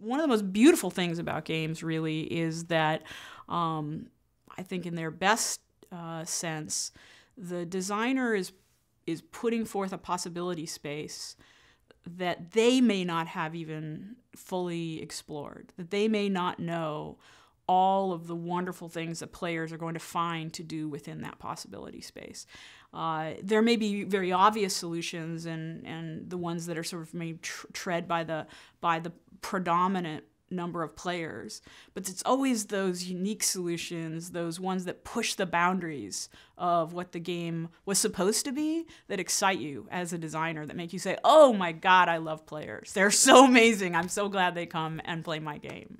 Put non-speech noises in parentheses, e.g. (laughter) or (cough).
one of the most beautiful things about games really is that um, I think in their best uh, sense, the designer is is putting forth a possibility space that they may not have even fully explored, that they may not know all of the wonderful things that players are going to find to do within that possibility space. Uh, there may be very obvious solutions, and, and the ones that are sort of made tr tread by the by the predominant number of players, but it's always those unique solutions, those ones that push the boundaries of what the game was supposed to be that excite you as a designer, that make you say, oh my God, I love players. They're so (laughs) amazing. I'm so glad they come and play my game.